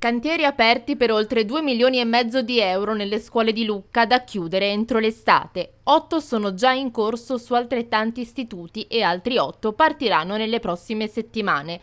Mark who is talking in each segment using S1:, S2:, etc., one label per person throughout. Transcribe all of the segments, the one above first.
S1: Cantieri aperti per oltre 2 milioni e mezzo di euro nelle scuole di Lucca da chiudere entro l'estate. 8 sono già in corso su altrettanti istituti e altri 8 partiranno nelle prossime settimane.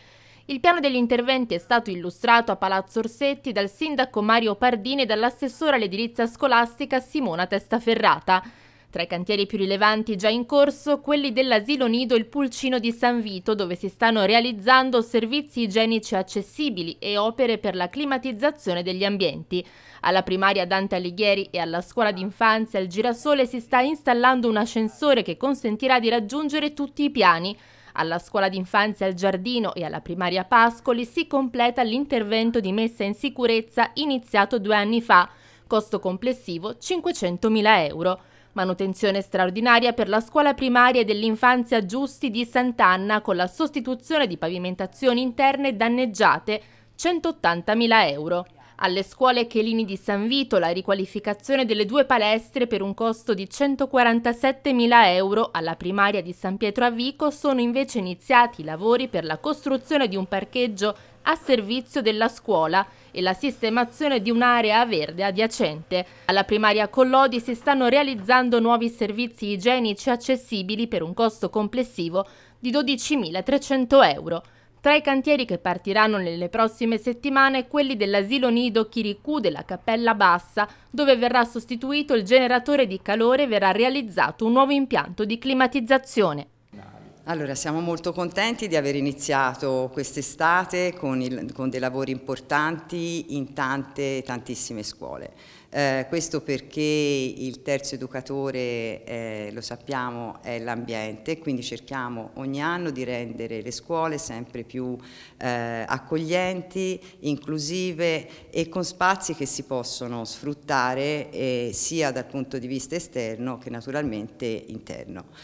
S1: Il piano degli interventi è stato illustrato a Palazzo Orsetti dal sindaco Mario Pardini e dall'assessore all'edilizia scolastica Simona Testaferrata. Tra i cantieri più rilevanti già in corso, quelli dell'asilo nido Il Pulcino di San Vito, dove si stanno realizzando servizi igienici accessibili e opere per la climatizzazione degli ambienti. Alla primaria Dante Alighieri e alla scuola d'infanzia Il Girasole si sta installando un ascensore che consentirà di raggiungere tutti i piani, alla scuola d'infanzia al Giardino e alla primaria Pascoli si completa l'intervento di messa in sicurezza iniziato due anni fa, costo complessivo 500.000 euro manutenzione straordinaria per la scuola primaria dell'infanzia Giusti di Sant'Anna con la sostituzione di pavimentazioni interne danneggiate, 180.000 euro. Alle scuole Chelini di San Vito la riqualificazione delle due palestre per un costo di 147.000 euro alla primaria di San Pietro a Vico sono invece iniziati i lavori per la costruzione di un parcheggio a servizio della scuola e la sistemazione di un'area verde adiacente. Alla primaria Collodi si stanno realizzando nuovi servizi igienici accessibili per un costo complessivo di 12.300 euro. Tra i cantieri che partiranno nelle prossime settimane quelli dell'asilo nido Chiricù della Cappella Bassa, dove verrà sostituito il generatore di calore e verrà realizzato un nuovo impianto di climatizzazione.
S2: Allora, siamo molto contenti di aver iniziato quest'estate con, con, dei lavori importanti in tante, tantissime scuole. Eh, questo perché il terzo educatore, eh, lo sappiamo, è l'ambiente, quindi cerchiamo ogni anno di rendere le scuole sempre più eh, accoglienti, inclusive e con spazi che si possono sfruttare eh, sia dal punto di vista esterno che naturalmente interno.